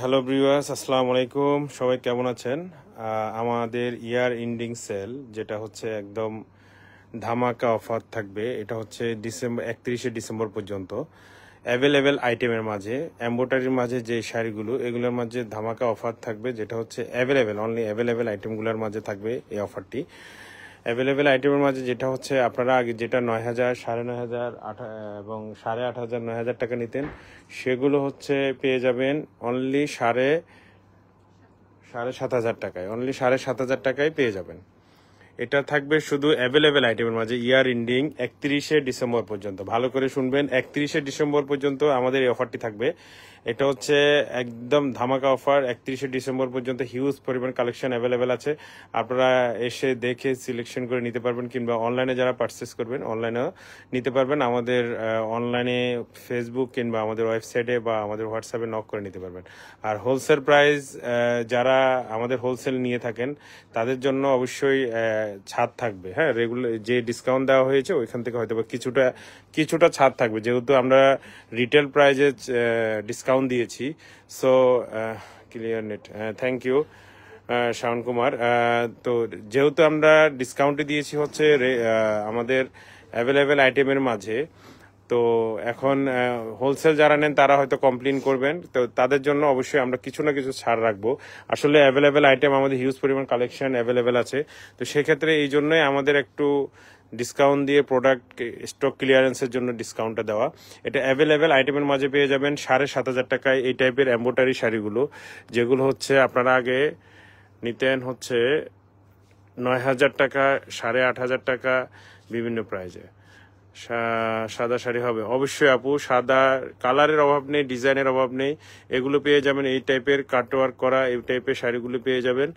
hello ব্রিউয়ার্স আসসালামু আলাইকুম সবাই কেমন আছেন আমাদের ইয়ার এন্ডিং সেল যেটা হচ্ছে একদম ধামাকা অফার থাকবে এটা হচ্ছে ডিসেম্বর একত্রিশে ডিসেম্বর পর্যন্ত অ্যাভেলেবেল আইটেমের মাঝে অ্যাম্বোটারির মাঝে যে শাড়িগুলো এগুলোর মাঝে ধামাকা অফার থাকবে যেটা হচ্ছে অ্যাভেলেবেল অনলি অ্যাভেলেবেল আইটেমগুলোর মাঝে থাকবে এই অফারটি অ্যাভেলেবেল আইটেমের মাঝে যেটা হচ্ছে আপনারা আগে যেটা নয় হাজার সাড়ে নয় হাজার আট এবং সাড়ে আট হাজার নয় হাজার টাকা নিতেন সেগুলো হচ্ছে পেয়ে যাবেন অনলি সাড়ে সাড়ে সাত হাজার টাকায় অনলি সাড়ে সাত হাজার টাকায় পেয়ে যাবেন এটা থাকবে শুধু অ্যাভেলেবেল আইটেমের মাঝে ইয়ার ইন্ডিং একত্রিশে ডিসেম্বর পর্যন্ত ভালো করে শুনবেন একত্রিশে ডিসেম্বর পর্যন্ত আমাদের এই অফারটি থাকবে এটা হচ্ছে একদম ধামাকা অফার একত্রিশে ডিসেম্বর পর্যন্ত হিউজ পরিমাণ কালেকশন অ্যাভেলেবেল আছে আপনারা এসে দেখে সিলেকশন করে নিতে পারবেন কিংবা অনলাইনে যারা পারচেস করবেন অনলাইনেও নিতে পারবেন আমাদের অনলাইনে ফেসবুক কিংবা আমাদের ওয়েবসাইটে বা আমাদের হোয়াটসঅ্যাপে নক করে নিতে পারবেন আর হোলসেল প্রাইস যারা আমাদের হোলসেল নিয়ে থাকেন তাদের জন্য অবশ্যই ছাদ থাকবে হ্যাঁ রেগুলার যে ডিসকাউন্ট দেওয়া হয়েছে ওইখান থেকে হয়তো কিছুটা কিছুটা ছাদ থাকবে যেহেতু আমরা রিটেল প্রাইজে ডিসকাউন্ট ডিসকাউন্ট দিয়েছি so clear net thank you Shaon Kumar তো যেহেতু আমরা ডিসকাউন্টে দিয়েছি হচ্ছে আমাদের অ্যাভেলেবেল আইটেমের মাঝে তো এখন হোলসেল যারা নেন তারা হয়তো কমপ্লেন করবেন তো তাদের জন্য অবশ্যই আমরা কিছু না কিছু ছাড় রাখবো আসলে অ্যাভেলেবেল আইটেম আমাদের হিউজ পরিমাণ কালেকশন অ্যাভেলেবেল আছে তো সেক্ষেত্রে এই জন্যই আমাদের একটু ডিসকাউন্ট দিয়ে প্রোডাক্ট স্টক ক্লিয়ারেন্সের জন্য ডিসকাউন্টটা দেওয়া এটা অ্যাভেলেবেল আইটেমের মাঝে পেয়ে যাবেন সাড়ে সাত হাজার টাকায় এই টাইপের অ্যাম্বোটারি শাড়িগুলো যেগুলো হচ্ছে আপনারা আগে নিতেন হচ্ছে নয় হাজার টাকা সাড়ে আট হাজার টাকা বিভিন্ন প্রাইজে সাদা শাড়ি হবে অবশ্যই আপু সাদা কালারের অভাব নেই ডিজাইনের অভাব নেই এগুলো পেয়ে যাবেন এই টাইপের কাটওয়ার্ক করা এই টাইপের শাড়িগুলো পেয়ে যাবেন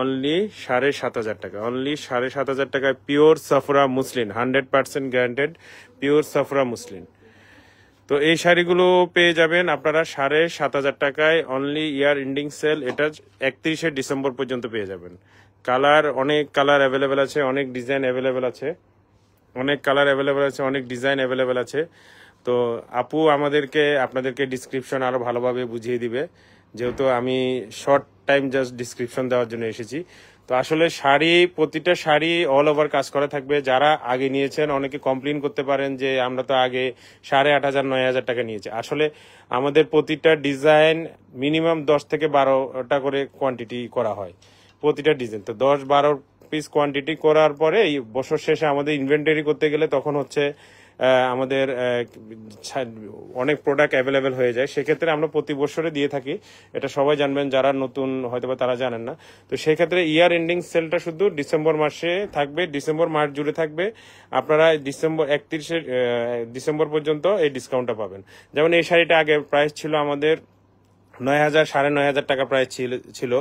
অনলি সাড়ে সাত হাজার টাকা অনলি সাড়ে সাত হাজার টাকায় পিওর সাফরা muslin hundred percent guaranteed pure সাফরা মুসলিন তো এই শাড়িগুলো পেয়ে যাবেন আপনারা সাড়ে সাত হাজার টাকায় অনলি ইয়ার ইন্ডিং সেল এটা একত্রিশে ডিসেম্বর পর্যন্ত পেয়ে যাবেন কালার অনেক কালার অ্যাভেলেবেল আছে অনেক ডিজাইন অ্যাভেলেবেল আছে অনেক কালার অ্যাভেলেবেল আছে অনেক ডিজাইন অ্যাভেলেবেল আছে তো আপু আমাদেরকে আপনাদেরকে ডিসক্রিপশন আরও ভালোভাবে বুঝিয়ে দিবে যেহেতু আমি শর্ট টাইম জাস্ট ডিসক্রিপশন দেওয়ার জন্য এসেছি তো আসলে শাড়ি প্রতিটা শাড়ি অল ওভার কাজ করা থাকবে যারা আগে নিয়েছেন অনেকে কমপ্লেন করতে পারেন যে আমরা তো আগে সাড়ে আট হাজার নয় হাজার টাকা নিয়েছি আসলে আমাদের প্রতিটা ডিজাইন মিনিমাম দশ থেকে বারোটা করে কোয়ান্টিটি করা হয় প্রতিটা ডিজাইন তো দশ বারো পিস কোয়ান্টিটি করার পরে এই বছর শেষে আমাদের ইনভেন্টারি করতে গেলে তখন হচ্ছে আমাদের অনেক প্রোডাক্ট অ্যাভেলেবেল হয়ে যায় সেক্ষেত্রে আমরা প্রতি বছরে দিয়ে থাকি এটা সবাই জানবেন যারা নতুন হয়তো বা তারা জানেন না তো সেক্ষেত্রে ইয়ার এন্ডিং সেলটা শুধু ডিসেম্বর মাসে থাকবে ডিসেম্বর মাস জুড়ে থাকবে আপনারা ডিসেম্বর একত্রিশে ডিসেম্বর পর্যন্ত এই ডিসকাউন্টটা পাবেন যেমন এই শাড়িটা আগে প্রাইস ছিল আমাদের নয় হাজার সাড়ে নয় হাজার টাকা প্রায় ছিল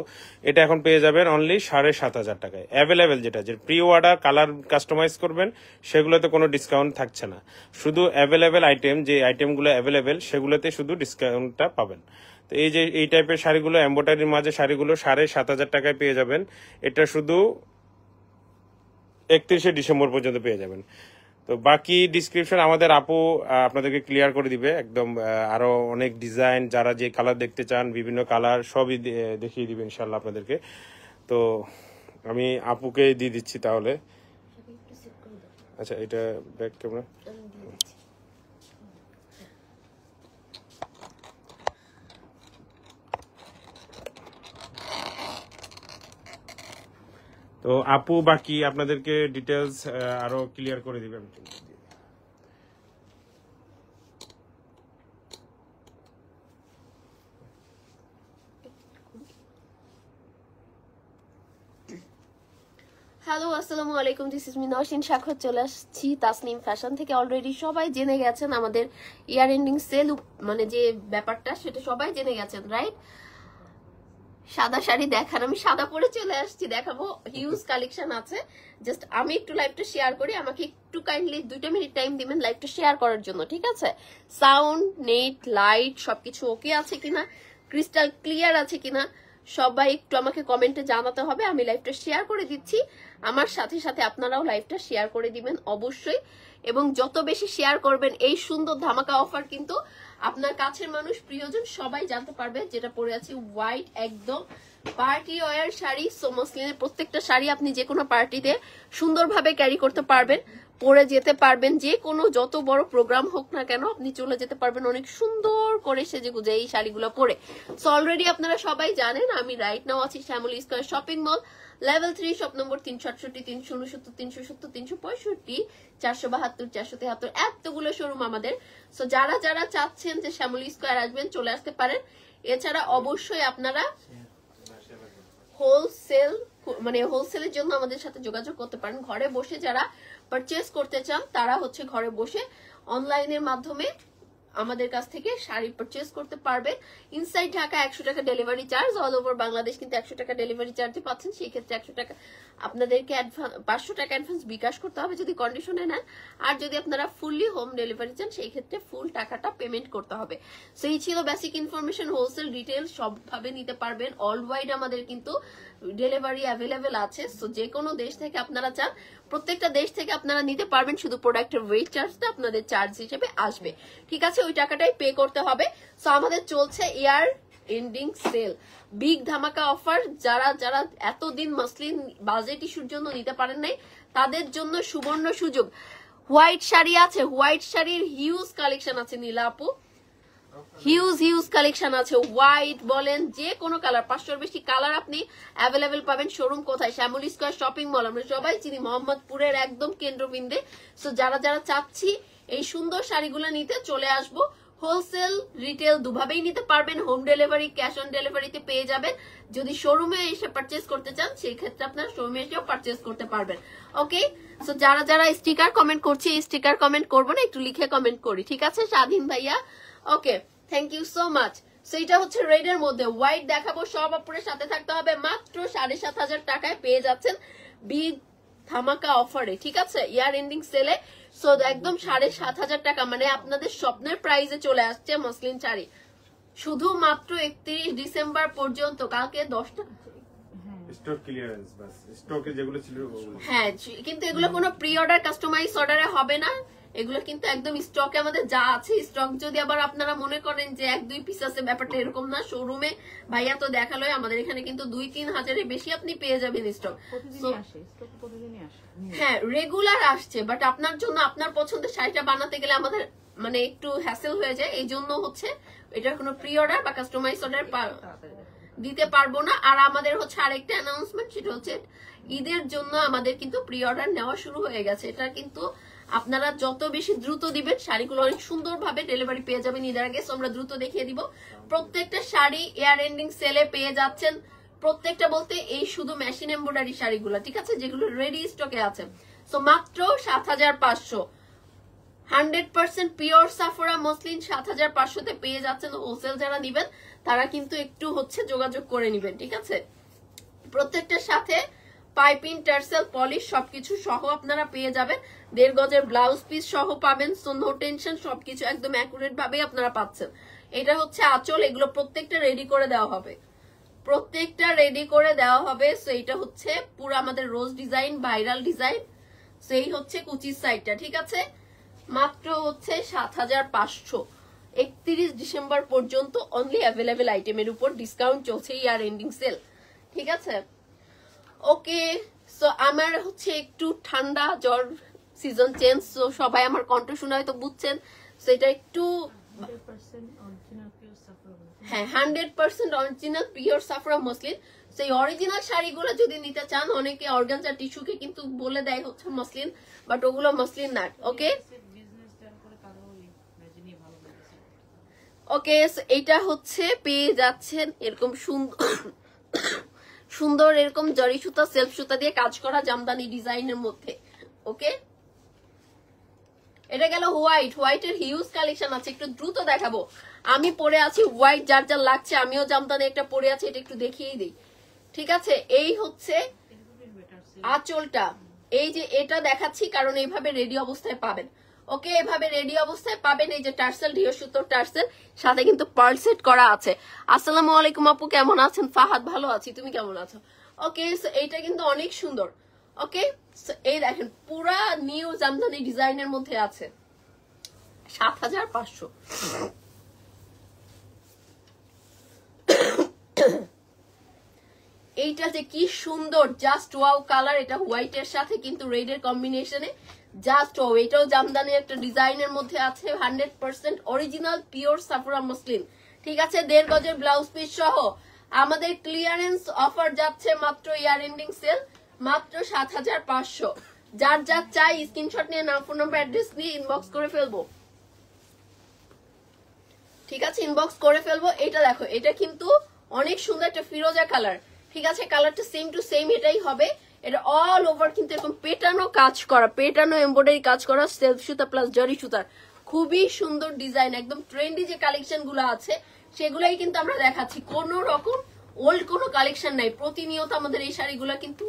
এটা এখন পেয়ে যাবেন অনলি সাড়ে সাত হাজার টাকায় অ্যাভেলেবেল যেটা যে প্রি অর্ডার কালার কাস্টমাইজ করবেন সেগুলোতে কোনো ডিসকাউন্ট থাকছে না শুধু অ্যাভেলেবেল আইটেম যে আইটেমগুলো অ্যাভেলেবেল সেগুলোতে শুধু ডিসকাউন্টটা পাবেন তো এই যে এই টাইপের শাড়িগুলো অ্যাম্বোটারির মাঝে শাড়িগুলো সাড়ে সাত হাজার টাকায় পেয়ে যাবেন এটা শুধু একত্রিশে ডিসেম্বর পর্যন্ত পেয়ে যাবেন তো বাকি ডিসক্রিপশন আমাদের আপু আপনাদেরকে ক্লিয়ার করে দিবে একদম আরো অনেক ডিজাইন যারা যে কালার দেখতে চান বিভিন্ন কালার সবই দেখিয়ে দিবে ইনশাল্লাহ আপনাদেরকে তো আমি আপুকে দিয়ে দিচ্ছি তাহলে আচ্ছা এটা ব্যাক ক্যামেরা তো আপু বাকি আপনাদেরকে ডিটেলস আরো ক্লিয়ার করে দিবেন হ্যালো আসসালামু আলাইকুম দিস ইজ মিনওশিন শাখর চলে আসছি তাসনিম ফ্যাশন থেকে অলরেডি সবাই জেনে গেছেন আমাদের ইয়ার এন্ডিং সেল মানে যে ব্যাপারটা সেটা সবাই জেনে গেছেন রাইট সাদা শাড়ি দেখান আমি সাদা পরে চলে আসছি দেখাবো হিউজ কালেকশন আছে জাস্ট আমি একটু লাইভটা শেয়ার করি আমাকে একটু কাইন্ডলি দুইটা মিনিট টাইম দিবেন লাইভটা শেয়ার করার জন্য ঠিক আছে সাউন্ড নেট লাইট সবকিছু ওকে আছে কিনা ক্রিস্টাল ক্লিয়ার আছে কিনা সবাই একটু আমাকে কমেন্টে জানাতে হবে আমি লাইভটা শেয়ার করে দিচ্ছি আমার সাথে সাথে আপনারাও লাইভটা শেয়ার করে দিবেন অবশ্যই এবং যত বেশি শেয়ার করবেন এই সুন্দর ধামাকা অফার কিন্তু আপনার কাছের মানুষ প্রিয়জন সবাই জানতে পারবে যেটা পড়ে আছে হোয়াইট একদম পার্টি ওয়ার শাড়ি সো মসলিনের প্রত্যেকটা শাড়ি আপনি যে কোনো পার্টিতে সুন্দরভাবে ক্যারি করতে পারবেন পরে যেতে পারবেন যে কোনো যত বড় প্রোগ্রাম হোক না কেন আপনি চলে যেতে পারবেন অনেক সুন্দর করে সেজে গুজে এই শাড়িগুলো পরে সো অলরেডি আপনারা সবাই জানেন আমি রাইট নাও আছি Shyamoli square shopping mall level three shop number তিনশো আটষট্টি তিনশো উনসত্তর তিনশো সত্তর তিনশো পঁয়ষট্টি চারশো বাহাত্তর চারশো তেহাত্তর এতগুলো শোরুম আমাদের সো যারা যারা চাচ্ছেন যে শ্যামলি স্কোয়ার আসবেন চলে আসতে পারেন এছাড়া অবশ্যই আপনারা হোলসেল মানে হোলসেলের জন্য আমাদের সাথে যোগাযোগ করতে পারেন ঘরে বসে যারা পারচেস করতে চান তারা হচ্ছে ঘরে বসে অনলাইনের মাধ্যমে আমাদের কাছ থেকে শাড়ি পারচেস করতে পারবেন ইনসাইড ঢাকা একশো টাকা delivery charge all over Bangladesh কিন্তু একশো টাকা ডেলিভারি চার্জে পাচ্ছেন সেই ক্ষেত্রে একশো টাকা আপনাদেরকে পাঁচশো টাকা অ্যাডভান্স বিকাশ করতে হবে যদি কন্ডিশনে নেন আর যদি আপনারা ফুললি হোম ডেলিভারি চান সেই ক্ষেত্রে ফুল টাকাটা পেমেন্ট করতে হবে সো এই ছিল বেসিক ইনফরমেশন হোলসেল ডিটেল সবভাবে নিতে পারবেন অল ওয়াইড আমাদের কিন্তু ডেলিভারি অ্যাভেলেবেল আছে সো যে কোনো দেশ থেকে আপনারা চান প্রত্যেকটা দেশ থেকে আপনারা নিতে পারবেন শুধু প্রোডাক্টের ওয়েট চার্জটা আপনাদের চার্জ হিসেবে আসবে ঠিক আছে ওই টাকাটাই পে করতে হবে সো আমাদের চলছে ইয়ার এন্ডিং সেল বিগ ধামাকা অফার যারা যারা এতদিন মাসলিন বাজেট ইস্যুর জন্য নিতে পারেন নাই তাদের জন্য সুবর্ণ সুযোগ হোয়াইট শাড়ি আছে হোয়াইট শাড়ির হিউজ কালেকশন আছে নীলা আপু হিউজ হিউজ কালেকশন আছে হোয়াইট বলেন যে কোনো কালার পাঁচশোর বেশি কালার আপনি অ্যাভেলেবেল পাবেন শোরুম কোথায় শ্যামলি স্কোয়ার শপিং মল আমরা সবাই চিনি মোহাম্মদপুরের একদম কেন্দ্রবিন্দে সো যারা যারা চাচ্ছি এই সুন্দর শাড়িগুলো নিতে চলে আসবো হোলসেল রিটেল দুভাবেই নিতে পারবেন হোম ডেলিভারি ক্যাশ অন ডেলিভারিতে পেয়ে যাবেন যদি শোরুমে এসে পারচেস করতে চান সেই ক্ষেত্রে আপনারা শোরুমে এসেও পারচেস করতে পারবেন ওকে সো যারা যারা স্টিকার কমেন্ট করছে স্টিকার কমেন্ট করবো না একটু লিখে কমেন্ট করি ঠিক আছে স্বাধীন ভাইয়া okay thank you so much সেইটা হচ্ছে রেড এর মধ্যে হোয়াইট দেখাবো সব অপরের সাথে থাকতে হবে মাত্র সাড়ে সাত হাজার টাকায় পেয়ে যাচ্ছেন বিগ ধামাকা অফারে ঠিক আছে ইয়ার এন্ডিং সেলে সো একদম সাড়ে সাত হাজার টাকা মানে আপনাদের স্বপ্নের প্রাইজে চলে আসছে মসলিন শাড়ি শুধুমাত্র একত্রিশ ডিসেম্বর পর্যন্ত কালকে দশটা হ্যাঁ, হ্যাঁ কিন্তু এগুলো কোনো প্রি অর্ডার কাস্টমাইজ অর্ডারে হবে না এগুলো কিন্তু একদম স্টকে আমাদের যা আছে স্টক যদি আবার আপনারা মনে করেন যে এক দুই পিস আছে ব্যাপারটা এরকম না শোরুমে ভাইয়া তো দেখালো আমাদের এখানে কিন্তু দুই তিন হাজারের বেশি আপনি পেয়ে যাবেন স্টক হ্যাঁ রেগুলার আসছে বাট আপনার জন্য আপনার পছন্দের শাড়িটা বানাতে গেলে আমাদের মানে একটু হ্যাসেল হয়ে যায় এই জন্য হচ্ছে এটা কোনো প্রি অর্ডার বা কাস্টমাইজ অর্ডার দিতে পারবো না আর আমাদের হচ্ছে আরেকটা অ্যানাউন্সমেন্ট সেটা হচ্ছে ঈদের জন্য আমাদের কিন্তু প্রি অর্ডার নেওয়া শুরু হয়ে গেছে এটা কিন্তু আপনারা যত বেশি দ্রুত দিবেন শাড়িগুলো অনেক সুন্দরভাবে ডেলিভারি পেয়ে যাবেন ঈদের আগে আমরা দ্রুত দেখিয়ে দিব প্রত্যেকটা শাড়ি এয়ার এন্ডিং সেলে পেয়ে যাচ্ছেন প্রত্যেকটা বলতে এই শুধু মেশিন এম্বয়ডারি শাড়িগুলো ঠিক আছে যেগুলো রেডি স্টকে আছে তো মাত্র সাত হাজার পাঁচশো হান্ড্রেড পার্সেন্ট পিওর সাফোরা মসলিন সাত হাজার পাঁচশোতে পেয়ে যাচ্ছেন হোলসেল যারা নিবেন তারা কিন্তু একটু হচ্ছে যোগাযোগ করে নিবেন ঠিক আছে প্রত্যেকটার সাথে পাইপিং টার্সেল পলিশ সবকিছু সহ আপনারা পেয়ে যাবেন দেড় গজের ব্লাউজ পিস সহ পাবেন সো নো টেনশন সবকিছু একদম অ্যাকুরেট ভাবেই আপনারা পাচ্ছেন এটা হচ্ছে আঁচল এগুলো প্রত্যেকটা রেডি করে দেওয়া হবে প্রত্যেকটা রেডি করে দেওয়া হবে সো এটা হচ্ছে পুরো আমাদের rose design viral design so এই হচ্ছে কুচির সাইডটা ঠিক আছে মাত্র হচ্ছে সাত হাজার পাঁচশো একত্রিশ ডিসেম্বর পর্যন্ত অনলি অ্যাভেলেবেল আইটেমের উপর ডিসকাউন্ট চলছে ইয়ার এন্ডিং সেল ঠিক আছে ওকে সো আমার হচ্ছে একটু ঠান্ডা জ্বর সিজন চেঞ্জ তো সবাই আমার কণ্ঠ শুনে হয়তো বুঝছেন সেটা একটু হ্যাঁ হান্ড্রেড পার্সেন্ট অরিজিনাল পিওর সাফরা মসলিন সেই অরিজিনাল শাড়িগুলো যদি নিতে চান অনেকে টিস্যুকে কিন্তু বলে দেয় হচ্ছে মসলিন বাট ওগুলো মসলিন ওকে ওকে এটা হচ্ছে পেয়ে যাচ্ছেন এরকম সুন্দর সুন্দর এরকম জরি সুতা সেলফ সুতা দিয়ে কাজ করা জামদানি ডিজাইনের মধ্যে ওকে এটা গেল হোয়াইট হোয়াইটের হিউজ কালেকশন আছে একটু দ্রুত দেখাবো আমি পরে আছি হোয়াইট যার যার লাগছে আমিও জামদানি একটা পরে আছি এটা একটু দেখিয়েই দিই ঠিক আছে এই হচ্ছে আঁচলটা এই যে এটা দেখাচ্ছি কারণ এইভাবে রেডি অবস্থায় পাবেন ওকে এভাবে রেডি অবস্থায় পাবেন এই যে টার্সেল ঢিও সুতোর টার্সেল সাথে কিন্তু পার্সেট করা আছে আসসালামু আলাইকুম আপু কেমন আছেন ফাহাদ ভালো আছি তুমি কেমন আছো ওকে এইটা কিন্তু অনেক সুন্দর ওকে এই দেখেন পুরা নিউ জামদানি ডিজাইনের মধ্যে আছে সাত হাজার পাঁচশো এইটা যে কি সুন্দর জাস্ট ওয়াও কালার এটা হোয়াইট এর সাথে কিন্তু রেড এর কম্বিনেশনে জাস্ট ওয়াও এটাও জামদানি একটা ডিজাইনের মধ্যে আছে হান্ড্রেড পার্সেন্ট অরিজিনাল পিওর সাফুরা মুসলিম ঠিক আছে দেড় গজের ব্লাউজ পিস সহ আমাদের ক্লিয়ারেন্স অফার যাচ্ছে মাত্র ইয়ার এন্ডিং সেল মাত্র সাত হাজার পাঁচশো যার যার চাই স্ক্রিনশট নিয়ে নাম ফোন নাম্বার অ্যাড্রেস দিয়ে ইনবক্স করে ফেলবো ঠিক আছে ইনবক্স করে ফেলবো এটা দেখো এটা কিন্তু অনেক সুন্দর একটা ফিরোজা কালার ঠিক আছে কালারটা সেম টু সেম এটাই হবে এটা অল ওভার কিন্তু এরকম পেটানো কাজ করা পেটানো এমব্রয়ডারি কাজ করা সেলফ সুতা প্লাস জরি সুতার খুবই সুন্দর ডিজাইন একদম ট্রেন্ডি যে কালেকশন গুলো আছে সেগুলাই কিন্তু আমরা দেখাচ্ছি কোন রকম ওল্ড কোনো কালেকশন নাই প্রতিনিয়ত আমাদের এই শাড়িগুলো কিন্তু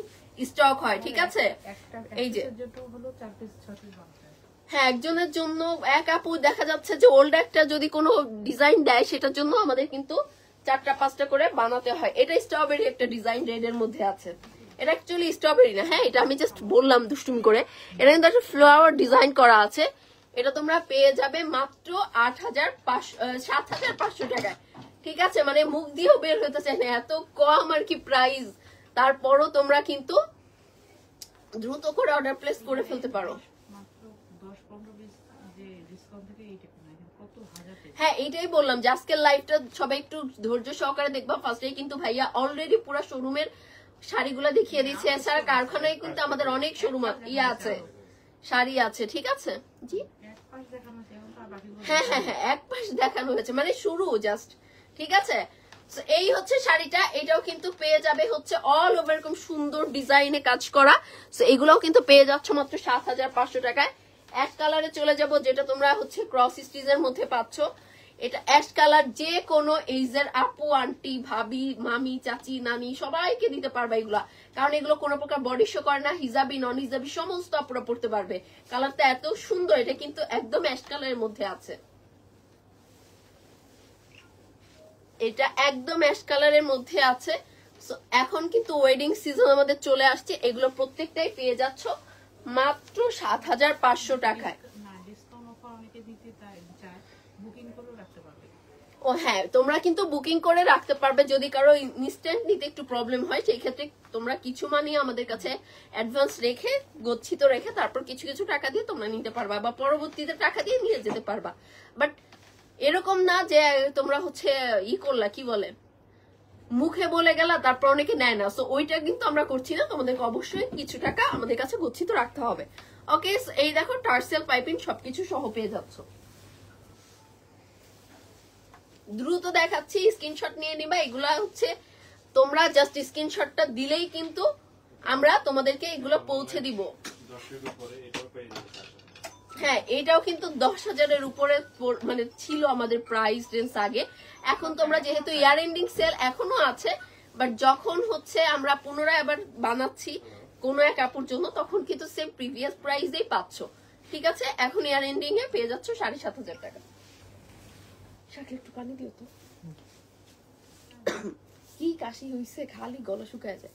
স্টক হয় ঠিক হ্যাঁ, আছে এই যে হ্যাঁ একজনের জন্য এক আপু দেখা যাচ্ছে যে ওল্ড একটা যদি কোনো ডিজাইন দেয় সেটার জন্য আমাদের কিন্তু চারটা পাঁচটা করে বানাতে হয় এটা স্ট্রবেরি একটা ডিজাইন রেড এর মধ্যে আছে এটা অ্যাকচুয়ালি স্ট্রবেরি না হ্যাঁ এটা আমি জাস্ট বললাম দুষ্টুমি করে এটা কিন্তু একটা ফ্লাওয়ার ডিজাইন করা আছে এটা তোমরা পেয়ে যাবে মাত্র আট হাজার পাঁচশো সাত হাজার পাঁচশো টাকায় ঠিক আছে মানে মুখ দিয়েও বের হতে চাই না এত কম আর কি প্রাইস তারপরও তোমরা কিন্তু দ্রুত করে অর্ডার প্লেস করে ফেলতে পারো হ্যাঁ এইটাই বললাম যে আজকের সবাই একটু ধৈর্য সহকারে দেখবা ফার্স্টে কিন্তু ভাইয়া অলরেডি পুরো শোরুমের শাড়িগুলো দেখিয়ে দিচ্ছে হ্যাঁ, এছাড়া কারখানায় কিন্তু আমাদের অনেক শোরুম ইয়ে আছে হ্যাঁ, শাড়ি আছে ঠিক আছে জি হ্যাঁ হ্যাঁ হ্যাঁ এক পাশ দেখানো হয়েছে মানে শুরু জাস্ট ঠিক আছে এই হচ্ছে শাড়িটা এটাও কিন্তু পেয়ে যাবে হচ্ছে অল ওভার এরকম সুন্দর ডিজাইনে কাজ করা সো এগুলোও কিন্তু পেয়ে যাচ্ছ মাত্র সাত হাজার পাঁচশো টাকায় এক কালারে চলে যাব যেটা তোমরা হচ্ছে ক্রস স্টিচের মধ্যে পাচ্ছ এটা অ্যাশ কালার যে কোনো এইজের আপু আন্টি ভাবি মামি চাচি নানি সবাইকে দিতে পারবে এগুলা কারণ এগুলো কোনো প্রকার বডি শো করে না হিজাবি নন হিজাবি সমস্ত আপুরা পড়তে পারবে কালারটা এত সুন্দর এটা কিন্তু একদম অ্যাশ কালারের মধ্যে আছে এটা একদম অ্যাশ কালারের মধ্যে আছে এখন কিন্তু ওয়েডিং সিজন আমাদের চলে আসছে এগুলো প্রত্যেকটাই পেয়ে যাচ্ছ মাত্র সাত হাজার পাঁচশো টাকায় ও হ্যাঁ তোমরা কিন্তু বুকিং করে রাখতে পারবে যদি কারো ইনস্ট্যান্ট নিতে একটু প্রবলেম হয় সেই ক্ষেত্রে তোমরা কিছু মানি আমাদের কাছে অ্যাডভান্স রেখে গচ্ছিত রেখে তারপর কিছু কিছু টাকা দিয়ে তোমরা নিতে পারবা বা পরবর্তীতে টাকা দিয়ে নিয়ে যেতে পারবা বাট এরকম না যে তোমরা হচ্ছে ই করলা কি বলে মুখে বলে গেলা তারপর অনেকে নেয় না সো ওইটা কিন্তু আমরা করছি না তোমাদেরকে অবশ্যই কিছু টাকা আমাদের কাছে গচ্ছিত রাখতে হবে ওকে এই দেখো টার্সেল পাইপিং সবকিছু সহ পেয়ে যাচ্ছ দ্রুত দেখাচ্ছি স্ক্রিনশট নিয়ে নিবা এগুলা হচ্ছে তোমরা জাস্ট স্ক্রিনশটটা দিলেই কিন্তু আমরা তোমাদেরকে এগুলো পৌঁছে দিব পরে এটা হ্যাঁ এটাও কিন্তু দশ হাজারের উপরে মানে ছিল আমাদের প্রাইস রেঞ্জ আগে এখন তোমরা যেহেতু ইয়ার এন্ডিং সেল এখনো আছে বাট যখন হচ্ছে আমরা পুনরায় আবার বানাচ্ছি কোনো এক কাপড় জন্য তখন কিন্তু সেম প্রিভিয়াস প্রাইসেই পাচ্ছ ঠিক আছে এখন ইয়ার এন্ডিং এ পেয়ে যাচ্ছ সাড়ে সাত হাজার টাকা একটু পানি দিও তো কি কাশি হইছে খালি গলা শুকায় যায়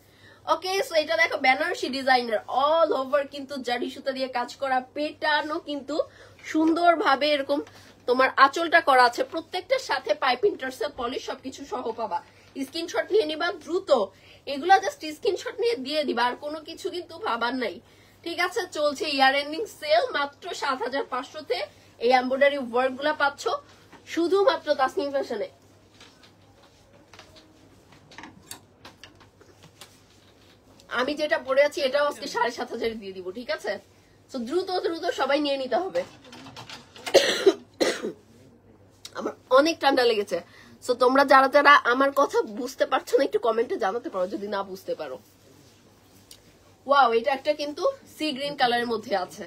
ওকে সো এটা দেখো বেনারসি ডিজাইনের অল ওভার কিন্তু জারি সুতা দিয়ে কাজ করা পেটানো কিন্তু সুন্দরভাবে এরকম তোমার আঁচলটা করা আছে প্রত্যেকটার সাথে পাইপ ইন্টারসেপ পলিশ সবকিছু সহ পাবা স্ক্রিনশট নিয়ে নিবা দ্রুত এগুলো জাস্ট স্ক্রিনশট নিয়ে দিয়ে দিবা আর কোনো কিছু কিন্তু ভাবার নাই ঠিক আছে চলছে ইয়ার এন্ডিং সেল মাত্র সাত হাজার পাঁচশোতে এই এম্ব্রয়ডারি ওয়ার্ক গুলা পাচ্ছ শুধুমাত্র তাসনিম ফ্যাশনে আমি যেটা পরে আছি এটাও আজকে সাড়ে সাত হাজারে দিয়ে দিব ঠিক আছে তো দ্রুত দ্রুত সবাই নিয়ে নিতে হবে আমার অনেক ঠান্ডা লেগেছে তো তোমরা যারা যারা আমার কথা বুঝতে পারছো না একটু কমেন্টে জানাতে পারো যদি না বুঝতে পারো ওয়াও এটা একটা কিন্তু সি গ্রিন কালারের মধ্যে আছে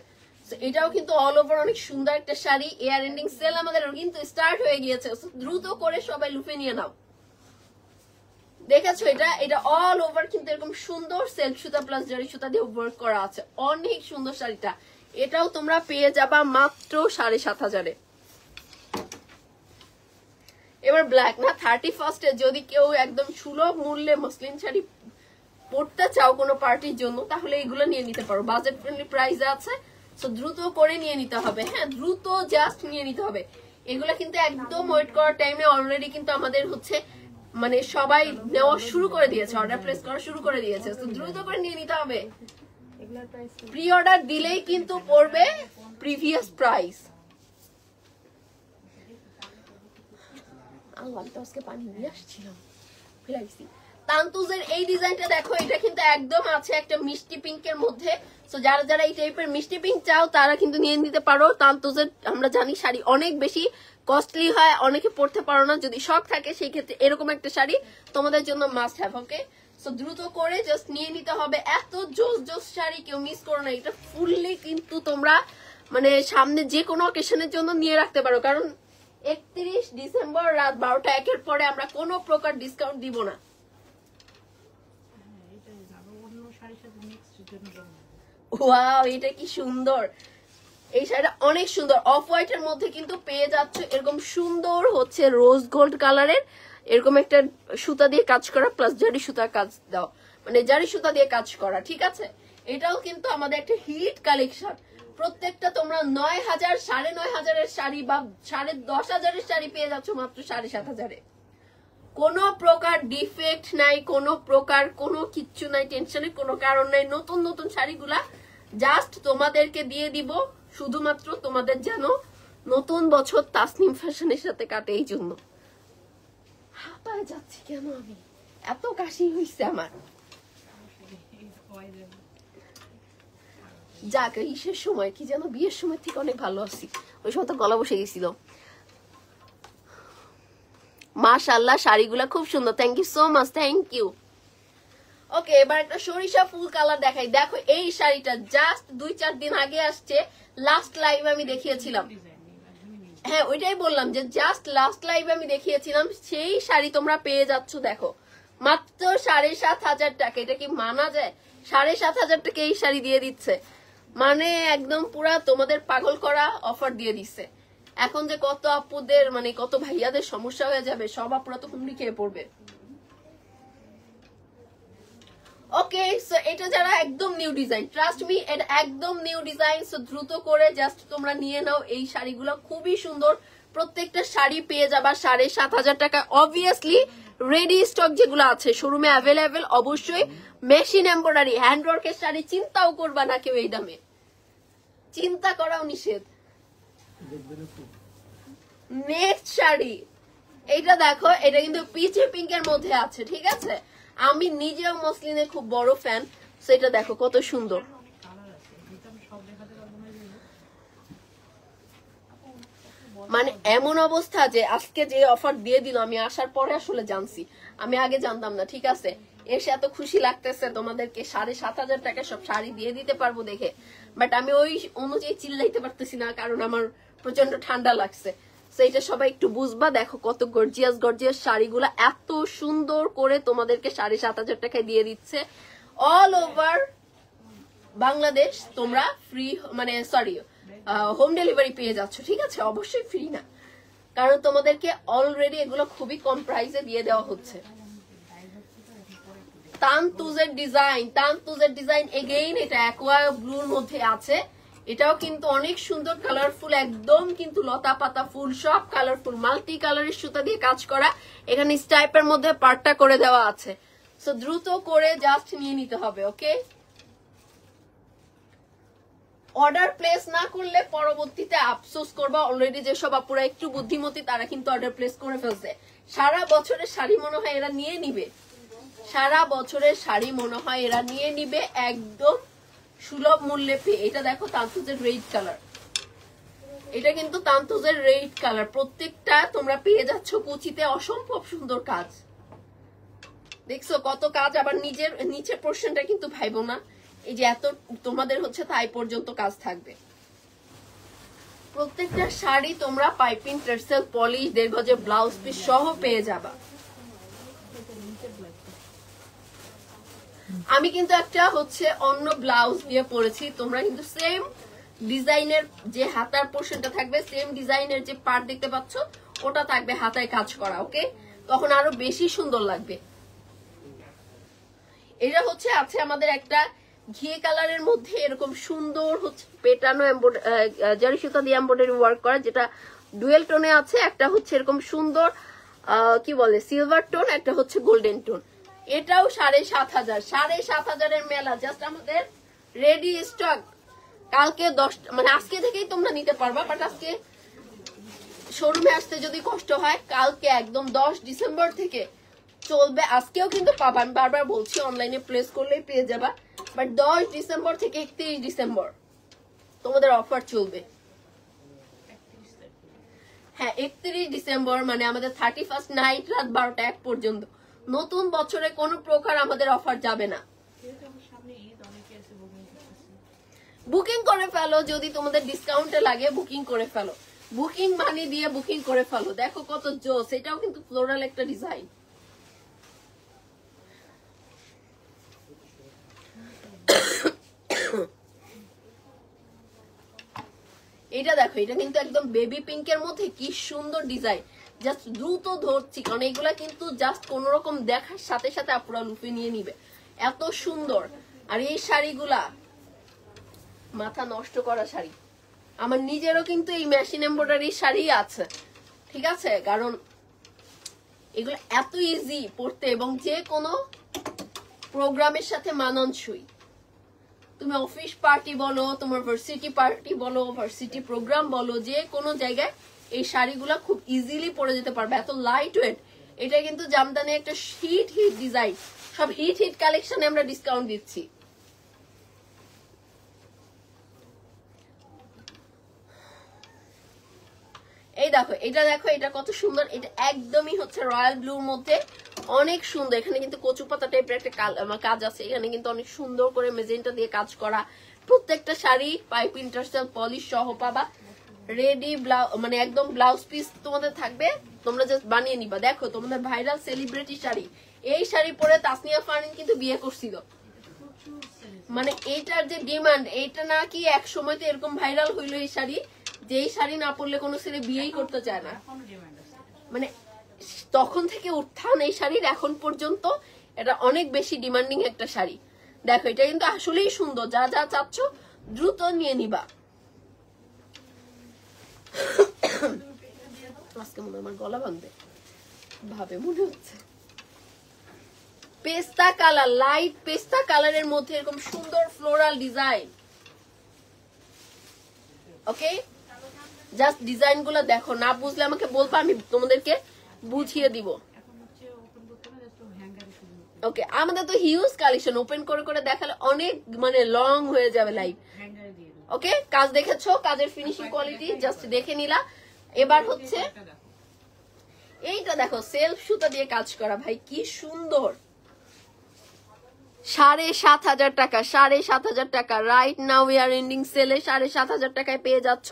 এটাও কিন্তু অল ওভার অনেক সুন্দর একটা শাড়ি এয়ার এন্ডিং সেল আমাদের কিন্তু স্টার্ট হয়ে গিয়েছে দ্রুত করে সবাই লুপে নিয়ে নাও দেখেছো এটা এটা অল ওভার কিন্তু এরকম সুন্দর সেল সুতা প্লাস জারি সুতা দিয়ে ওয়ার্ক করা আছে অনেক সুন্দর শাড়িটা এটাও তোমরা পেয়ে যাবা মাত্র সাড়ে সাত হাজারে এবার ব্ল্যাক না থার্টি ফার্স্টে যদি কেউ একদম সুলভ মূল্যে মুসলিম শাড়ি পড়তে চাও কোনো পার্টির জন্য তাহলে এগুলো নিয়ে নিতে পারো বাজেট ফ্রেন্ডলি প্রাইস আছে তো দ্রুত করে নিয়ে নিতে হবে হ্যাঁ দ্রুত জাস্ট নিয়ে নিতে হবে এগুলো কিন্তু একদম ওয়েট করার টাইমে অলরেডি কিন্তু আমাদের হচ্ছে মানে সবাই নেওয়া শুরু করে দিয়েছে অর্ডার প্লেস করা শুরু করে দিয়েছে তো দ্রুত করে নিয়ে নিতে হবে প্রি অর্ডার দিলেই কিন্তু পড়বে প্রিভিয়াস প্রাইস এই ডিজাইনটা দেখো এটা কিন্তু একদম আছে একটা মিষ্টি মধ্যে যারা যারা এই টাইপের মিষ্টি চাও তারা কিন্তু নিয়ে নিতে পারো তান্তুজের আমরা জানি শাড়ি অনেক বেশি কস্টলি হয় অনেকে পড়তে পারো না যদি শখ থাকে সেই ক্ষেত্রে এরকম একটা শাড়ি তোমাদের জন্য মাস্ট হ্যাভ ওকে দ্রুত করে জাস্ট নিয়ে নিতে হবে এত জোস জোস শাড়ি কেউ মিস করো না এটা ফুললি কিন্তু তোমরা মানে সামনে যে কোনো অকেশনের জন্য নিয়ে রাখতে পারো কারণ একত্রিশ ডিসেম্বর রাত বারোটা একের পরে আমরা কোনো প্রকার ডিসকাউন্ট দিব না ওয়াও হ্যাঁ, এটা কি সুন্দর এই শাড়িটা অনেক সুন্দর অফ এর মধ্যে কিন্তু পেয়ে যাচ্ছে এরকম সুন্দর হচ্ছে রোজ গোল্ড কালারের এরকম একটা সুতা দিয়ে কাজ করা প্লাস জারি সুতা কাজ দাও মানে জারি সুতা দিয়ে কাজ করা ঠিক আছে এটাও কিন্তু আমাদের একটা হিট কালেকশন প্রত্যেকটা তোমরা নয় হাজার সাড়ে নয় হাজারের শাড়ি বা সাড়ে দশ হাজারের শাড়ি পেয়ে যাচ্ছ মাত্র সাড়ে সাত হাজারে কোনো প্রকার ডিফেক্ট নাই কোনো প্রকার কোনো কিচ্ছু নাই টেনশনের কোনো কারণ নাই নতুন নতুন শাড়িগুলা জাস্ট তোমাদেরকে দিয়ে দিব শুধুমাত্র তোমাদের যেন নতুন বছর তাসনিম ফ্যাশনের সাথে কাটে এই জন্য হাঁপায় যাচ্ছি কেন আমি এত কাশি হয়েছে আমার যাক ঈশের সময় কি যেন বিয়ের সময় থেকে অনেক ভালো আছি ওই সময় তো গলা বসে গেছিল মাশাল্লাহ শাড়িগুলা খুব সুন্দর thank you so much thank you okay এবার একটা সরিষা ফুল কালার দেখাই দেখো এই শাড়িটা জাস্ট দুই চার দিন আগে আসছে লাস্ট লাইভ আমি দেখিয়েছিলাম হ্যাঁ ওইটাই বললাম যে জাস্ট লাস্ট লাইভ আমি দেখিয়েছিলাম সেই শাড়ি তোমরা পেয়ে যাচ্ছ দেখো মাত্র সাড়ে সাত হাজার টাকা এটা কি মানা যায় সাড়ে সাত হাজার টাকা এই শাড়ি দিয়ে দিচ্ছে মানে একদম পুরা তোমাদের পাগল করা অফার দিয়ে দিচ্ছে এখন যে কত আপুদের মানে কত ভাইয়াদের সমস্যা হয়ে যাবে সব আপুরা তো হুমড়ি খেয়ে পড়বে ওকে সো এটা যারা একদম নিউ ডিজাইন ট্রাস্ট মি এটা একদম নিউ ডিজাইন সো দ্রুত করে জাস্ট তোমরা নিয়ে নাও এই শাড়িগুলো খুবই সুন্দর প্রত্যেকটা শাড়ি পেয়ে যাবা সাড়ে সাত হাজার টাকা অবভিয়াসলি রেডি স্টক যেগুলো আছে শোরুমে অ্যাভেলেবেল অবশ্যই মেশিন এম্বয়ডারি হ্যান্ডওয়ার্কের শাড়ি চিন্তাও করবা না কেউ এই দামে চিন্তা করাও নিষেধ নেক্সট শাড়ি এইটা দেখো এটা কিন্তু পিচে পিঙ্কের মধ্যে আছে ঠিক আছে আমি নিজেও মসলিনের খুব বড় ফ্যান সেটা দেখো কত সুন্দর মানে এমন অবস্থা যে আজকে যে অফার দিয়ে দিল আমি আসার পরে আসলে জানছি আমি আগে জানতাম না ঠিক আছে এসে এত খুশি লাগতেছে তোমাদেরকে সাড়ে সাত হাজার টাকা সব শাড়ি দিয়ে দিতে পারবো দেখে বাট আমি ওই অনুযায়ী চিল্লাইতে পারতেছি না কারণ আমার প্রচন্ড ঠান্ডা লাগছে এটা সবাই একটু বুঝবা দেখো কত গর্জিয়াস গর্জিয়াস শাড়িগুলো এত সুন্দর করে তোমাদেরকে সাড়ে সাত হাজার টাকায় দিয়ে দিচ্ছে অল ওভার বাংলাদেশ তোমরা ফ্রি মানে সরি হোম ডেলিভারি পেয়ে যাচ্ছ ঠিক আছে অবশ্যই ফ্রি না কারণ তোমাদেরকে অলরেডি এগুলো খুবই কম প্রাইসে দিয়ে দেওয়া হচ্ছে তান তুজের ডিজাইন তান তুজের ডিজাইন এগেইন এটা অ্যাকোয়া ব্লুর মধ্যে আছে এটাও কিন্তু অনেক সুন্দর কালারফুল একদম কিন্তু লতা পাতা ফুল সব কালারফুল মাল্টি কালারের সুতা দিয়ে কাজ করা এখানে স্টাইপের মধ্যে পার্টটা করে দেওয়া আছে সো দ্রুত করে জাস্ট নিয়ে নিতে হবে ওকে অর্ডার প্লেস না করলে পরবর্তীতে আফসোস করবা অলরেডি যেসব আপুরা একটু বুদ্ধিমতী তারা কিন্তু অর্ডার প্লেস করে ফেলছে সারা বছরের শাড়ি মনে হয় এরা নিয়ে নিবে সারা বছরের শাড়ি মনে হয় এরা নিয়ে নিবে একদম সুলভ মূল্যে পেয়ে এটা দেখো তান্তুজের রেড কালার এটা কিন্তু তান্তুজের রেড কালার প্রত্যেকটা তোমরা পেয়ে যাচ্ছ কুচিতে অসম্ভব সুন্দর কাজ দেখছো কত কাজ আবার নিজের নিচে পোর্শনটা কিন্তু ভাইবো না এই যে এত তোমাদের হচ্ছে তাই পর্যন্ত কাজ থাকবে প্রত্যেকটা শাড়ি তোমরা পাইপিং টার্সেল পলিশ দেড় গজের ব্লাউজ পিস সহ পেয়ে যাবা আমি কিন্তু একটা হচ্ছে অন্য ব্লাউজ নিয়ে পরেছি তোমরা কিন্তু সেম ডিজাইনের যে হাতার পোর্শনটা থাকবে সেম ডিজাইনের যে পার্ট দেখতে পাচ্ছ ওটা থাকবে হাতায় কাজ করা ওকে তখন আরো বেশি সুন্দর লাগবে এটা হচ্ছে আছে আমাদের একটা ঘিয়ে কালারের মধ্যে এরকম সুন্দর হচ্ছে পেটানো জারি সুতা দিয়ে এম্বয়ডারি ওয়ার্ক করা যেটা ডুয়েল টোনে আছে একটা হচ্ছে এরকম সুন্দর কি বলে সিলভার টোন একটা হচ্ছে গোল্ডেন টোন এটাও সাড়ে সাত হাজার সাড়ে সাত হাজারের মেলা জাস্ট আমাদের রেডি স্টক কালকে দশটা মানে আজকে থেকেই তোমরা নিতে পারবা বাট আজকে শোরুমে আসতে যদি কষ্ট হয় কালকে একদম দশ ডিসেম্বর থেকে চলবে আজকেও কিন্তু পাবা আমি বারবার বলছি অনলাইনে প্লেস করলেই পেয়ে যাবা বাট দশ ডিসেম্বর থেকে একত্রিশ ডিসেম্বর তোমাদের অফার চলবে হ্যাঁ একত্রিশ ডিসেম্বর মানে আমাদের থার্টি ফার্স্ট নাইট রাত বারোটা এক পর্যন্ত নতুন বছরে কোন প্রকার আমাদের অফার যাবে না বুকিং করে ফেলো যদি তোমাদের ডিসকাউন্টে লাগে বুকিং করে ফেলো বুকিং মানি দিয়ে বুকিং করে ফেলো দেখো কত জোস এটাও কিন্তু ফ্লোরাল একটা ডিজাইন এটা দেখো এটা কিন্তু একদম বেবি পিঙ্কের মধ্যে কি সুন্দর ডিজাইন জাস্ট দ্রুত ধরছি কারণ এইগুলা কিন্তু জাস্ট কোন রকম দেখার সাথে সাথে আপুরা লুপে নিয়ে নিবে এত সুন্দর আর এই শাড়িগুলা মাথা নষ্ট করা শাড়ি আমার নিজেরও কিন্তু এই মেশিন এম্ব্রয়ডারি শাড়ি আছে ঠিক আছে কারণ এগুলো এত ইজি পড়তে এবং যে কোনো প্রোগ্রামের সাথে মানানসই তুমি অফিস পার্টি বলো তোমার ভার্সিটি পার্টি বলো ভার্সিটি প্রোগ্রাম বলো যে কোনো জায়গায় এই শাড়িগুলো খুব ইজিলি পরে যেতে পারবে এত লাইট ওয়েট এটা কিন্তু জামদানি একটা হিট হিট ডিজাইন সব হিট হিট কালেকশনে আমরা ডিসকাউন্ট দিচ্ছি এই দেখো এটা দেখো এটা কত সুন্দর এটা একদমই হচ্ছে রয়্যাল ব্লুর মধ্যে অনেক সুন্দর এখানে কিন্তু কচু পাতা টাইপের একটা কাজ আছে এখানে কিন্তু অনেক সুন্দর করে মেজেন্টা দিয়ে কাজ করা প্রত্যেকটা শাড়ি পাই ইন্টারসেল পলিশ সহ পাবা রেডি ব্লাউজ মানে একদম ব্লাউজ পিস তোমাদের থাকবে তোমরা জাস্ট বানিয়ে নিবা দেখো তোমাদের ভাইরাল সেলিব্রিটি শাড়ি এই শাড়ি পরে তাসনিয়া ফারিন কিন্তু বিয়ে করছিল মানে এইটার যে ডিমান্ড এইটা না কি এক সময় তো এরকম ভাইরাল হইলো এই শাড়ি যে এই শাড়ি না পরলে কোনো ছেলে বিয়েই করতে চায় না মানে তখন থেকে উত্থান এই শাড়ির এখন পর্যন্ত এটা অনেক বেশি ডিমান্ডিং একটা শাড়ি দেখো এটা কিন্তু আসলেই সুন্দর যা যা চাচ্ছ দ্রুত নিয়ে নিবা আজকে মনে আমার গলা ভাঙবে ভাবে মনে হচ্ছে পেস্তা কালার লাইট পেস্তা কালারের মধ্যে এরকম সুন্দর floral design okay just design গুলো দেখো না বুঝলে আমাকে বলবো আমি তোমাদেরকে বুঝিয়ে দিব ওকে আমাদের তো হিউজ কালেকশন ওপেন করে করে দেখালে অনেক মানে লং হয়ে যাবে লাইফ ওকে কাজ দেখেছো কাজের ফিনিশিং কোয়ালিটি জাস্ট দেখে নিলা এবার হচ্ছে এইটা দেখো সেলফ সুতা দিয়ে কাজ করা ভাই কি সুন্দর সাড়ে সাত হাজার টাকা সাড়ে সাত হাজার টাকা রাইট নাও ইয়ার এন্ডিং সেলে সাড়ে সাত হাজার টাকায় পেয়ে যাচ্ছ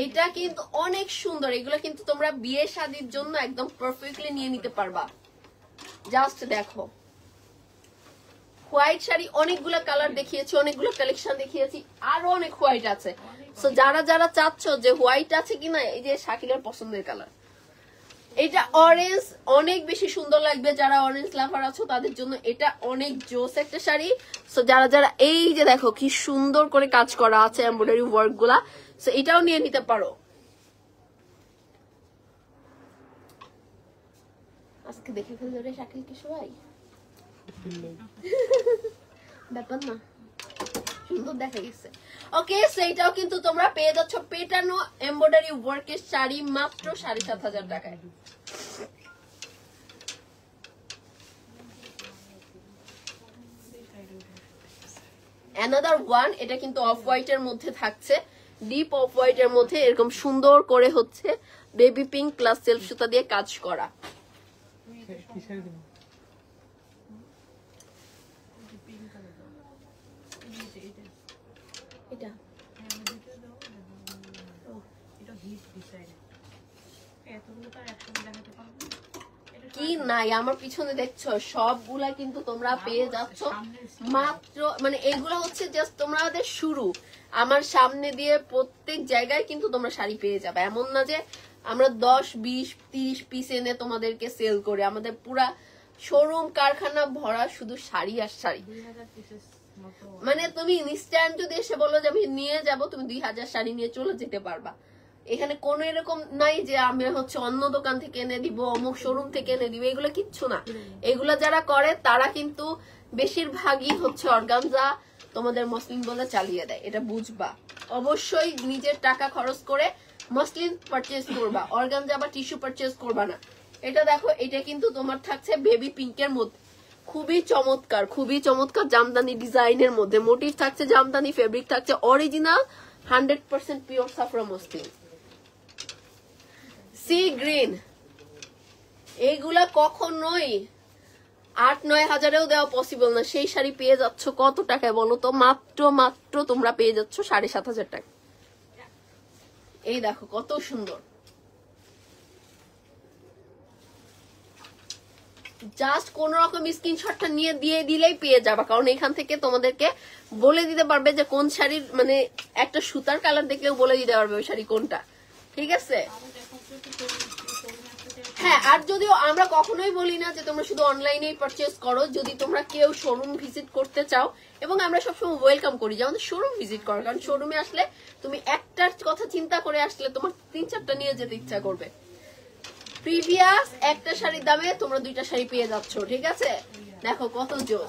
এইটা কিন্তু অনেক সুন্দর এগুলো কিন্তু তোমরা বিয়ে শাদির জন্য একদম পারফেক্টলি নিয়ে নিতে পারবা জাস্ট দেখো হোয়াইট শাড়ি অনেকগুলো কালার দেখিয়েছি অনেকগুলো কালেকশন দেখিয়েছি আরো অনেক হোয়াইট আছে সো যারা যারা চাচ্ছ যে হোয়াইট আছে কিনা এই যে শাকিলের পছন্দের কালার এটা অরেঞ্জ অনেক বেশি সুন্দর লাগবে যারা অরেঞ্জ লাভার আছো তাদের জন্য এটা অনেক জোস একটা শাড়ি সো যারা যারা এই যে দেখো কি সুন্দর করে কাজ করা আছে এমব্রয়ডারি ওয়ার্ক গুলা সো এটাও নিয়ে নিতে পারো আজকে দেখে ফেললো রে শাকিলকে সবাই ব্যাপার না অ্যানাদার ওয়ান এটা কিন্তু অফ মধ্যে থাকছে ডিপ অফ এর মধ্যে এরকম সুন্দর করে হচ্ছে বেবি পিঙ্ক প্লাস সেলফ সুতা দিয়ে কাজ করা কি নাই আমার পিছনে দেখছো সবগুলা কিন্তু তোমরা পেয়ে যাচ্ছ মাত্র মানে এগুলো হচ্ছে জাস্ট তোমাদের শুরু আমার সামনে দিয়ে প্রত্যেক জায়গায় কিন্তু তোমরা শাড়ি পেয়ে যাবে এমন না যে আমরা দশ বিশ তিরিশ পিস এনে তোমাদেরকে সেল করে আমাদের পুরা শোরুম কারখানা ভরা শুধু শাড়ি আর শাড়ি মানে তুমি ইনস্ট্যান্ট যদি এসে বলো যে আমি নিয়ে যাব তুমি দুই হাজার শাড়ি নিয়ে চলে যেতে পারবা এখানে কোন এরকম নাই যে আমি হচ্ছে অন্য দোকান থেকে এনে দিব অমুক শোরুম থেকে এনে দিব এগুলো কিচ্ছু না এগুলো যারা করে তারা কিন্তু বেশিরভাগই হচ্ছে অর্গানজা তোমাদের মসলিন বলে চালিয়ে দেয় এটা বুঝবা অবশ্যই নিজের টাকা খরচ করে মসলিন পারচেজ করবা অর্গান যাবা টিস্যু পারচেজ করবা না এটা দেখো এটা কিন্তু তোমার থাকছে বেবি পিঙ্কের মধ্যে খুবই চমৎকার খুবই চমৎকার জামদানি ডিজাইনের মধ্যে মোটিভ থাকছে জামদানি ফেব্রিক থাকছে অরিজিনাল হান্ড্রেড পার্সেন্ট পিওর সাফরা মসলিন সি গ্রিন এইগুলা কখনোই আট নয় হাজারেও দেওয়া পসিবল না সেই শাড়ি পেয়ে যাচ্ছ কত টাকায় বলো তো মাত্র মাত্র তোমরা পেয়ে যাচ্ছ সাড়ে সাত হাজার টাকা এই দেখো কত সুন্দর জাস্ট কোন রকম স্ক্রিনশটটা নিয়ে দিয়ে দিলেই পেয়ে যাবা কারণ এখান থেকে তোমাদেরকে বলে দিতে পারবে যে কোন শাড়ির মানে একটা সুতার কালার দেখলেও বলে দিতে পারবে ওই শাড়ি কোনটা ঠিক আছে হ্যাঁ আর যদিও আমরা কখনোই বলি না যে তোমরা শুধু অনলাইনেই পারচেস করো যদি তোমরা কেউ শোরুম ভিজিট করতে চাও এবং আমরা সবসময় ওয়েলকাম করি যে আমাদের শোরুম ভিজিট করো কারণ শোরুমে আসলে তুমি একটার কথা চিন্তা করে আসলে তোমার তিন চারটা নিয়ে যেতে ইচ্ছা করবে প্রিভিয়াস একটা শাড়ির দামে তোমরা দুইটা শাড়ি পেয়ে যাচ্ছ ঠিক আছে দেখো কত জোর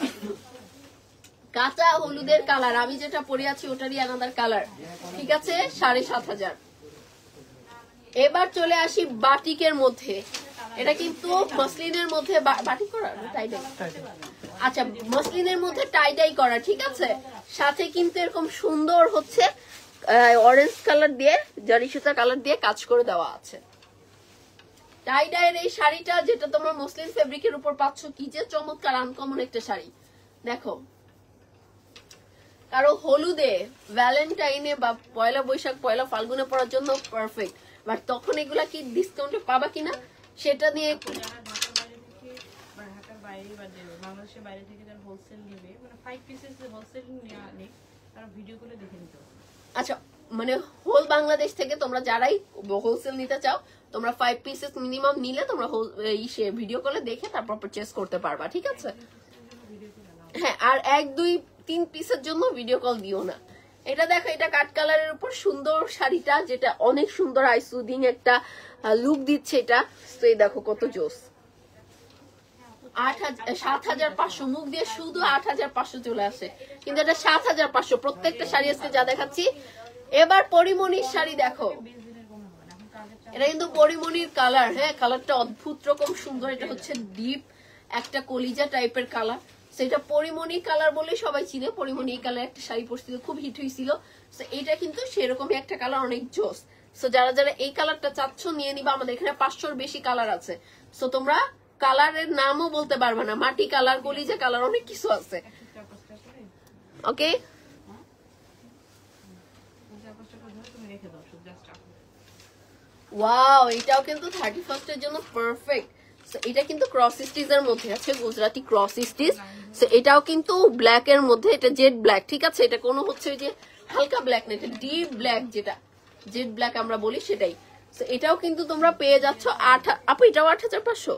কাঁচা হলুদের কালার আমি যেটা পরে আছি ওটারই আনাদার কালার ঠিক আছে সাড়ে সাত হাজার এবার চলে আসি বাটিকের মধ্যে এটা কিন্তু মসলিনের মধ্যে বাটিক করা আচ্ছা মসলিনের মধ্যে টাইডাই করা ঠিক আছে সাথে কিন্তু এরকম সুন্দর হচ্ছে অরেঞ্জ কালার দিয়ে জারি সুতা কালার দিয়ে কাজ করে দেওয়া আছে টাইডাইয়ের এই শাড়িটা যেটা তোমরা মসলিন ফেব্রিকের উপর পাচ্ছ কি যে চমৎকার আনকমন একটা শাড়ি দেখো কারো হলুদে ভ্যালেন্টাইনে বা পয়লা বৈশাখ পয়লা ফাল্গুনে পড়ার জন্য পারফেক্ট বাট তখন এগুলা কি ডিসকাউন্টে পাবা কিনা সেটা নিয়ে মানে মানে আচ্ছা মানে হোল বাংলাদেশ থেকে তোমরা যারাই হোলসেল নিতে চাও তোমরা ফাইভ পিসেস মিনিমাম নিলে তোমরা ভিডিও কলে দেখে তারপর করতে পারবা ঠিক আছে হ্যাঁ আর এক দুই তিন পিসের জন্য ভিডিও কল দিও না এটা দেখো এটা কাট কালারের উপর সুন্দর শাড়িটা যেটা অনেক সুন্দর আই সুদিং একটা লুক দিচ্ছে এটা তো এই দেখো কত জোস সাত হাজার পাঁচশো মুখ দিয়ে শুধু আট হাজার পাঁচশো চলে আসে কিন্তু এটা সাত হাজার পাঁচশো প্রত্যেকটা শাড়ি যা দেখাচ্ছি এবার শাড়ি দেখো এটা কিন্তু কালার হ্যাঁ কালারটা অদ্ভুত রকম সুন্দর এটা হচ্ছে ডিপ একটা কলিজা টাইপের কালার সেটা এটা পরিমণি কালার বলে সবাই চিনে পরিমণি কালার একটা শাড়ি পরছিল খুব হিট হয়েছিল এটা কিন্তু সেরকমই একটা কালার অনেক জোস সো যারা যারা এই কালারটা চাচ্ছ নিয়ে নিবা আমাদের এখানে পাঁচশোর বেশি কালার আছে সো তোমরা কালারের নামও বলতে পারবে না মাটি কালার যে কালার অনেক কিছু আছে ওকে ওয়াও এটাও কিন্তু থার্টি ফার্স্ট এর জন্য পারফেক্ট এটা কিন্তু ক্রস স্টিচ এর মধ্যে আছে গুজরাটি ক্রস স্টিচ এটাও কিন্তু ব্ল্যাক এর মধ্যে এটা জেড ব্ল্যাক ঠিক আছে এটা কোনো হচ্ছে যে হালকা ব্ল্যাক না এটা ডিপ ব্ল্যাক যেটা জেড ব্ল্যাক আমরা বলি সেটাই এটাও কিন্তু তোমরা পেয়ে যাচ্ছ আপু এটাও আট হাজার পাঁচশো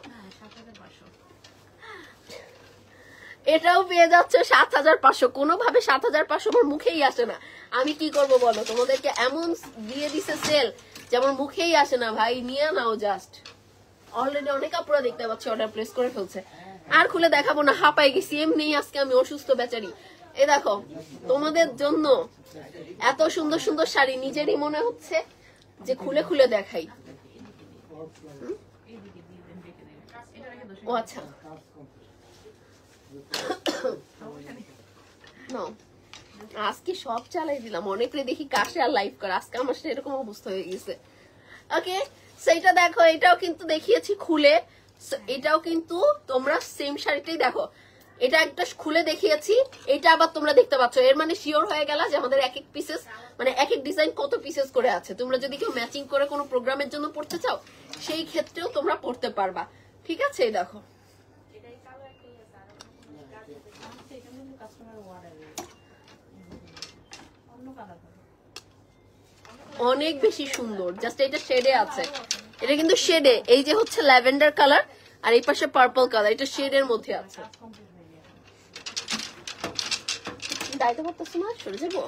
এটাও পেয়ে যাচ্ছে সাত হাজার পাঁচশো কোনোভাবে সাত হাজার পাঁচশো আমার মুখেই আসে না আমি কি করব বলো তোমাদেরকে এমন দিয়ে দিছে সেল যেমন মুখেই আসে না ভাই নিয়ে নাও জাস্ট অলরেডি অনেক কাপড় দেখতে পাচ্ছি অর্ডার প্লেস করে ফেলছে আর খুলে দেখাবো না হাঁপাই গেছি এমনি আজকে আমি অসুস্থ বেচারি এ দেখো তোমাদের জন্য এত সুন্দর সুন্দর শাড়ি নিজেরই মনে হচ্ছে যে খুলে খুলে দেখাই ও আচ্ছা আজকে সব চালাই দিলাম অনেকটাই দেখি কাশে আর লাইভ করে আজকে আমার সেরকম অবস্থা হয়ে গেছে ওকে সেইটা দেখো এটাও কিন্তু দেখিয়েছি খুলে এটাও কিন্তু তোমরা সেম শাড়িটাই দেখো এটা একটা খুলে দেখিয়েছি এটা আবার তোমরা দেখতে পাচ্ছ এর মানে শিওর হয়ে গেল যে আমাদের এক এক পিসেস মানে এক এক ডিজাইন কত পিসেস করে আছে তোমরা যদি কেউ ম্যাচিং করে কোনো প্রোগ্রামের জন্য পড়তে চাও সেই ক্ষেত্রেও তোমরা পড়তে পারবা ঠিক আছে দেখো অনেক বেশি সুন্দর জাস্ট এটা শেডে আছে এটা কিন্তু শেডে এই যে হচ্ছে ল্যাভেন্ডার কালার আর এই পাশে পার্পল কালার এটা শেডের মধ্যে আছে দায়িত্ব করতেছো না সরে যাবো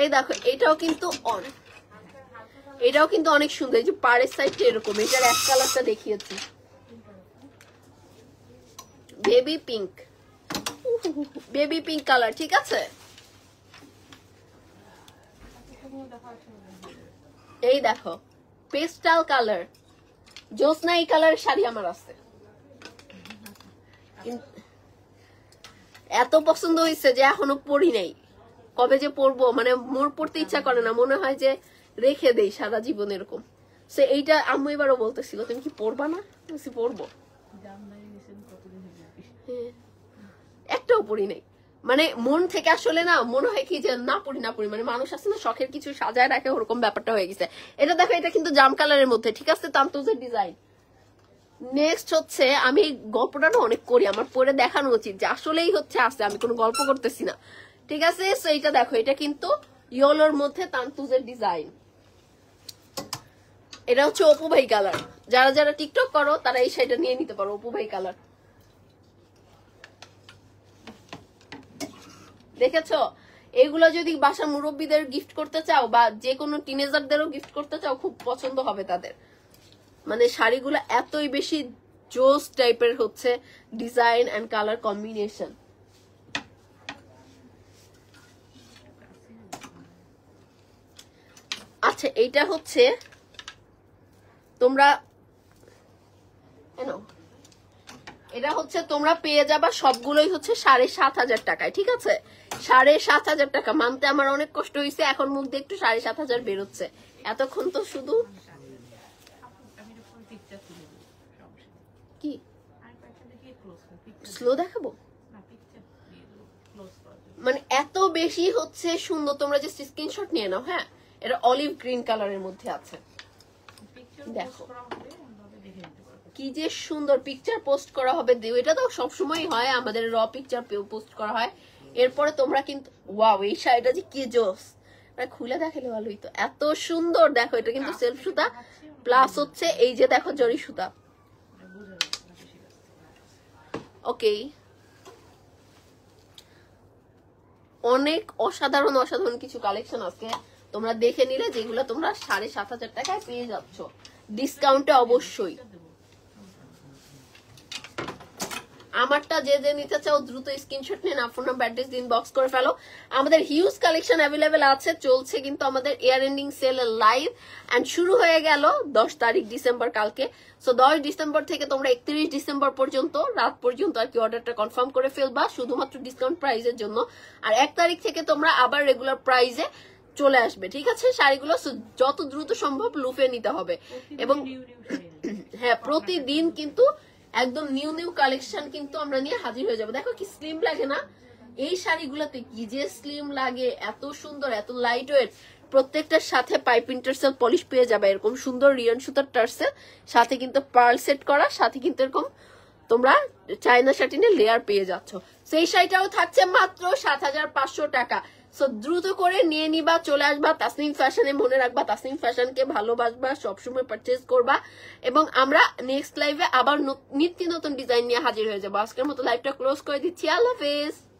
এই দেখো এটাও কিন্তু অনেক এটাও কিন্তু অনেক সুন্দর এই যে পাড়ের সাইডটা এরকম এটার এক কালারটা দেখিয়েছি baby pink baby pink colour ঠিক আছে এই দেখো পেস্টাল কালার জোসনা এই কালারের শাড়ি আমার আছে এত পছন্দ হয়েছে যে এখনো পড়ি নাই কবে যে পড়বো মানে মোর পড়তে ইচ্ছা করে না মনে হয় যে রেখে দেই সারা জীবন এরকম সে এইটা আম্মু এবারও বলতেছিল তুমি কি পড়বা না পড়বো হ্যাঁ, একটাও পড়ি নাই মানে মন থেকে আসলে না মনে হয় কি যে না পড়ি না পড়ি মানে মানুষ আছে না শখের কিছু সাজায় রাখে ওরকম ব্যাপারটা হয়ে গেছে এটা দেখো এটা কিন্তু জাম কালারের মধ্যে ঠিক আছে তান্তুজের ডিজাইন নেক্সট হচ্ছে আমি গল্পটা না অনেক করি আমার পরে দেখানো উচিত যে আসলেই হচ্ছে আসে আমি কোনো গল্প করতেছি না ঠিক আছে সো এইটা দেখো এটা কিন্তু ইয়োলোর মধ্যে তান্তুজের ডিজাইন এটা হচ্ছে অপুভাই কালার যারা যারা টিকটক করো তারা এই সাইডটা নিয়ে নিতে পারো অপুভাই কালার দেখেছো এগুলো যদি বাসা মুরব্বীদের গিফট করতে চাও বা যে কোনো টিনেজারদেরও গিফট করতে চাও খুব পছন্দ হবে তাদের মানে শাড়িগুলো এতই বেশি জোস টাইপের হচ্ছে ডিজাইন অ্যান্ড কালার কম্বিনেশন আচ্ছা এইটা হচ্ছে তোমরা এটা হচ্ছে তোমরা পেয়ে যাবা সবগুলোই হচ্ছে সাড়ে সাত হাজার টাকায় ঠিক আছে সাড়ে সাত হাজার টাকা মানতে আমার অনেক কষ্ট হয়েছে এখন মুখ দিয়ে একটু সাড়ে সাত হাজার বেরোচ্ছে এতক্ষণ তো শুধু কি স্লো দেখাবো মানে এত বেশি হচ্ছে সুন্দর তোমরা যে স্ক্রিনশট নিয়ে নাও হ্যাঁ এটা অলিভ গ্রিন কালারের মধ্যে আছে দেখো কি যে সুন্দর পিকচার পোস্ট করা হবে এটা তো সবসময় হয় আমাদের র পিকচার পোস্ট করা হয় এরপরে তোমরা কিন্তু ওয়াও এই শাড়িটা যে কি জোস মানে খুলে দেখালে ভালোই তো এত সুন্দর দেখো এটা কিন্তু সেলফ হ্যাঁ, সুতা প্লাস হচ্ছে এই যে দেখো জরি সুতা ওকে মানে অনেক অসাধারণ অসাধারণ কিছু কালেকশন আছে তোমরা দেখে নিলে যেগুলো তোমরা সাড়ে সাত হাজার টাকায় পেয়ে যাচ্ছ ডিসকাউন্টে অবশ্যই আমারটা যে যে নিতে চাও দ্রুত স্ক্রিনশট নিন আর ফোন নাম্বার দিন বক্স করে ফেলো আমাদের হিউজ কালেকশন অ্যাভেলেবেল আছে চলছে কিন্তু আমাদের year ending sale live and শুরু হয়ে গেল দশ তারিখ ডিসেম্বর কালকে সো দশ ডিসেম্বর থেকে তোমরা একত্রিশ ডিসেম্বর পর্যন্ত রাত পর্যন্ত আর কি অর্ডারটা কনফার্ম করে ফেলবা শুধুমাত্র ডিসকাউন্ট প্রাইজের জন্য আর এক তারিখ থেকে তোমরা আবার রেগুলার প্রাইজে চলে আসবে ঠিক আছে শাড়িগুলো যত দ্রুত সম্ভব লুফে নিতে হবে এবং হ্যাঁ প্রতিদিন কিন্তু একদম নিউ নিউ কালেকশন কিন্তু আমরা নিয়ে হাজির হয়ে যাবো দেখো কি স্লিম লাগে না এই শাড়িগুলোতে কি যে স্লিম লাগে এত সুন্দর এত লাইট ওয়েট প্রত্যেকটার সাথে পাইপ ইন্টারসেল পলিশ পেয়ে যাবে এরকম সুন্দর রিয়ন সুতার টার্সেল সাথে কিন্তু পার্ল সেট করা সাথে কিন্তু এরকম তোমরা চায়না শাটিনে লেয়ার পেয়ে যাচ্ছ সেই শাড়িটাও থাকছে মাত্র সাত টাকা সো দ্রুত করে নিয়ে নিবা চলে আসবা তাসনিম ফ্যাশনে মনে রাখবা তাসনিম ফ্যাশনকে ভালোবাসবা সবসময় পারচেস করবা এবং আমরা নেক্সট লাইভে আবার নিত্য নতুন ডিজাইন নিয়ে হাজির হয়ে যাবো আজকের মতো লাইভটা ক্লোজ করে দিচ্ছি আল্লাহ হাফেজ